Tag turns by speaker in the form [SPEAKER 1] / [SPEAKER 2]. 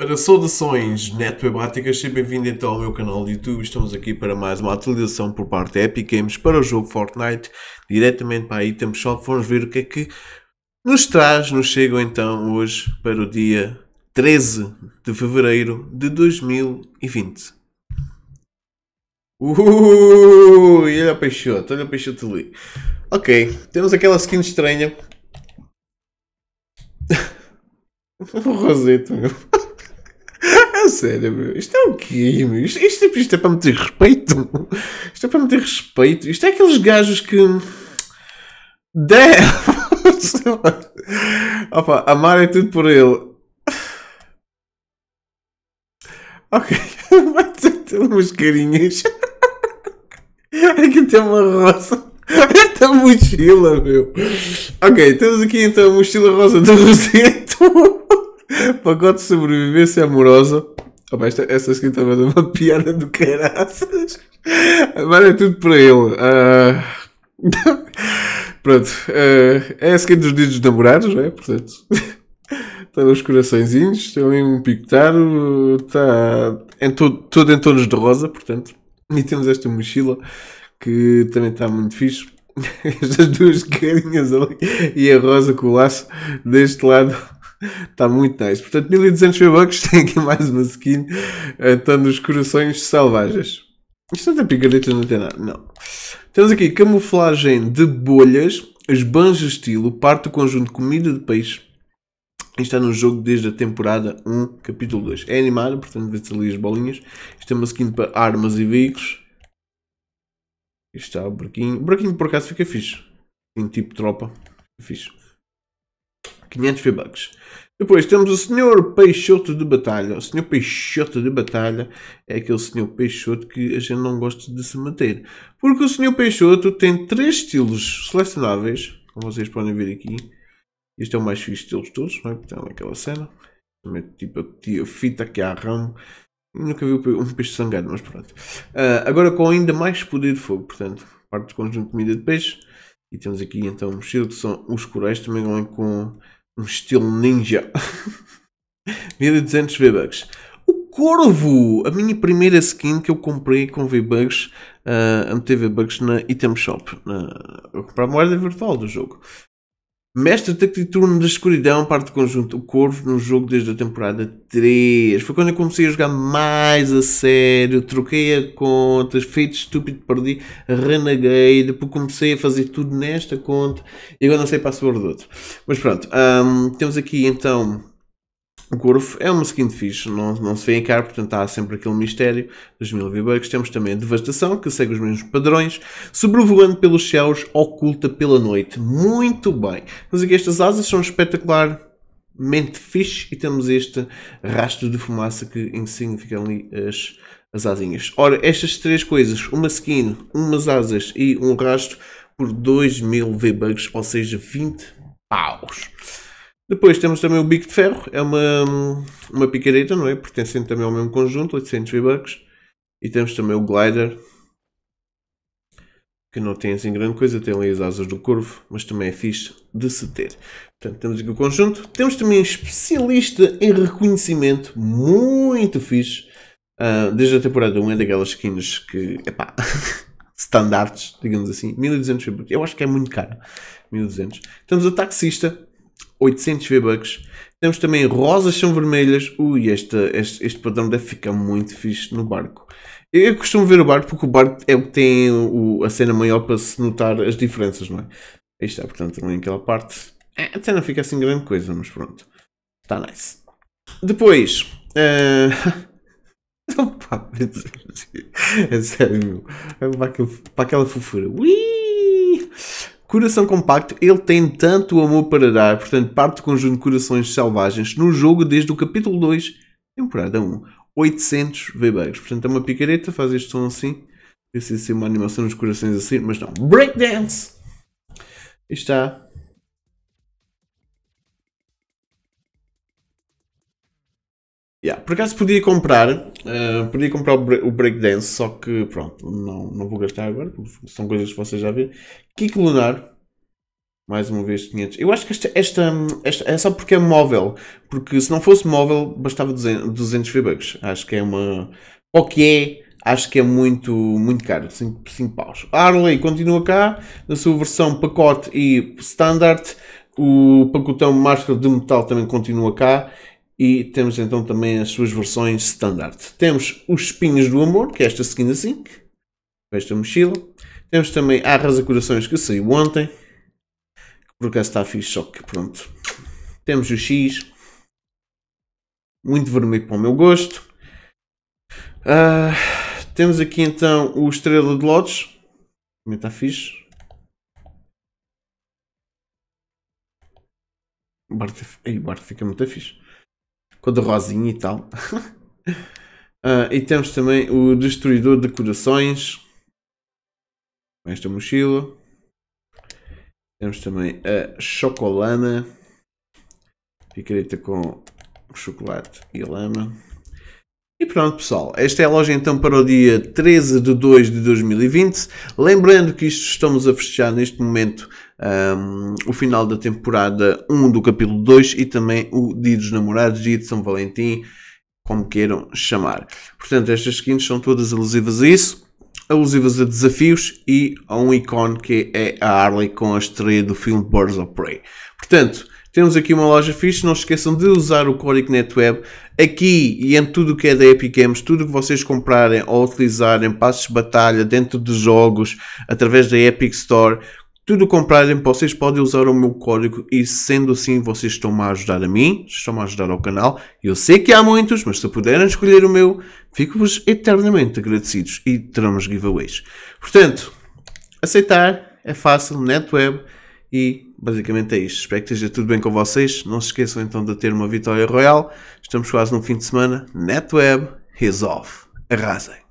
[SPEAKER 1] Para saudações netwebáticas, seja bem-vindo então ao meu canal do YouTube. Estamos aqui para mais uma atualização por parte da Epic Games para o jogo Fortnite, diretamente para a Item Shop. Vamos ver o que é que nos traz, nos chegam então hoje para o dia 13 de Fevereiro de 2020. Uuuuh, olha a Peixoto, olha a Peixoto ali. Ok, temos aquela skin estranha. o meu sério, meu. Isto é o quê, meu? Isto, isto, é, isto é para meter respeito. Isto é para meter respeito. Isto é aqueles gajos que. Damn! Opa, amar é tudo por ele. Ok, vai ter umas carinhas. Aqui é tem uma rosa. Esta mochila, meu. Ok, temos aqui então a mochila rosa do Roseto. Pacote de sobrevivência amorosa. Opa, esta, esta seguinte também é uma piada do caraças. Agora é tudo para ele. Uh... Pronto. Uh... É a skin dos dias dos namorados, não é? Portanto. Está nos coraçõezinhos, tem ali um picotário, está em todo, todo em tons de rosa, portanto. E temos esta mochila que também está muito fixe. Estas duas carinhas ali e a rosa com o laço deste lado Está muito nice. Portanto, 1200 V-Bucks. Tem aqui mais uma skin. Eh, estão nos corações selvagens. Isto não tem picareta, não tem nada. Não. Temos aqui camuflagem de bolhas, esbanja estilo, parte do conjunto comida de peixe. Isto está no jogo desde a temporada 1, capítulo 2. É animado, portanto vê-se ali as bolinhas. Isto é uma skin para armas e veículos. Isto está o buraquinho. O buraquinho por acaso fica fixe. Em tipo tropa. Fica fixe. 500 V-Bucks. Depois temos o Senhor Peixoto de Batalha. O Senhor Peixoto de Batalha é aquele Senhor Peixoto que a gente não gosta de se manter, Porque o Senhor Peixoto tem três estilos selecionáveis, como vocês podem ver aqui. Este é o mais fixe deles todos, não é? Então, aquela cena. Tipo, a fita aqui à ramo. Nunca vi um peixe sangrado, mas pronto. Uh, agora com ainda mais poder de fogo, portanto, parte do conjunto de comida de peixe. E temos aqui então o estilo que são os corais também com um estilo ninja. 1200 V-Bucks. O Corvo! A minha primeira skin que eu comprei com V-Bucks, uh, meter V-Bucks na Item Shop. Na... Eu comprei a moeda virtual do jogo. Mestre Detective Turno da Escuridão, parte do conjunto O Corvo no jogo desde a temporada 3. Foi quando eu comecei a jogar mais a sério, troquei a conta, feito estúpido, perdi, reneguei, depois comecei a fazer tudo nesta conta e agora não sei password de outro. Mas pronto, um, temos aqui então o Corvo é uma skin fixe, não, não se vê em cara, portanto há sempre aquele mistério dos mil V-Bucks. Temos também a Devastação, que segue os mesmos padrões, sobrevoando pelos céus, oculta pela noite. Muito bem. Mas aqui estas asas são espetacularmente fixe e temos este rastro de fumaça que significam ali as, as asinhas. Ora, estas três coisas, uma skin, umas asas e um rastro, por 2.000 V-Bucks, ou seja, 20 paus. Depois temos também o bico de ferro, é uma, uma picareta, não é? Pertencente também ao mesmo conjunto, 800 V-Bucks. E temos também o glider, que não tem assim grande coisa, tem ali as asas do corvo, mas também é fixe de se ter. Portanto, temos aqui o conjunto. Temos também um especialista em reconhecimento, muito fixe, uh, desde a temporada 1, é daquelas skins que, epá, standards, digamos assim, 1200 Eu acho que é muito caro, 1200. Temos o taxista, 800 V-Bucks. Temos também rosas são vermelhas. Ui, este, este, este padrão deve ficar muito fixe no barco. Eu costumo ver o barco porque o barco é o que tem o, a cena maior para se notar as diferenças, não é? Aí está, portanto, também aquela parte. É, até não fica assim grande coisa, mas pronto. Está nice. Depois. Uh... Eh, Opa, é sério, meu. É para aquela fofura. Ui! Coração Compacto, ele tem tanto amor para dar, portanto, parte do conjunto de corações selvagens no jogo desde o capítulo 2, temporada 1. 800 V-Bucks. Portanto, é uma picareta, faz este som assim. Precisa é ser uma animação nos corações assim, mas não. Breakdance! está Yeah, por acaso podia comprar, uh, podia comprar o Breakdance, só que pronto, não, não vou gastar agora, porque são coisas que vocês já viram. Kik Lunar, mais uma vez 500. Eu acho que esta, esta, esta, é só porque é móvel. Porque se não fosse móvel, bastava 200, 200 V-Bucks. Acho que é uma. ok é, acho que é muito, muito caro. 5, paus. Harley continua cá, na sua versão pacote e standard. O pacotão máscara de metal também continua cá e temos então também as suas versões standard. Temos os espinhos do amor, que é esta skin assim, com esta mochila. Temos também a Arrasa Corações que saiu ontem, que por acaso está fixe, só que pronto. Temos o X, muito vermelho para o meu gosto. Uh, temos aqui então o Estrela de Lotes, também está fixe. o Bart fica muito fixe com a de Rosinha e tal. uh, e temos também o Destruidor de Corações. Com esta mochila. Temos também a Chocolana. Picareta com chocolate e lama. E pronto, pessoal, esta é a loja então para o dia 13 de 2 de 2020. Lembrando que isto estamos a festejar neste momento um, o final da temporada 1 do capítulo 2 e também o Dia dos Namorados, Dia de São Valentim, como queiram chamar. Portanto, estas skins são todas alusivas a isso, alusivas a desafios e a um ícone que é a Harley com a estreia do filme Birds of Prey. Portanto, temos aqui uma loja fixe, não se esqueçam de usar o código NetWeb aqui e em tudo o que é da Epic Games, tudo que vocês comprarem ou utilizarem, passos de batalha, dentro de jogos, através da Epic Store, tudo comprarem, vocês podem usar o meu código e sendo assim vocês estão-me a ajudar a mim, estão-me a ajudar ao canal. Eu sei que há muitos, mas se puderem escolher o meu, fico-vos eternamente agradecidos e teremos giveaways. Portanto, aceitar é fácil, NetWeb, e basicamente é isto. Espero que esteja tudo bem com vocês. Não se esqueçam então de ter uma vitória royal. Estamos quase no fim de semana. NetWeb is off. Arrasem!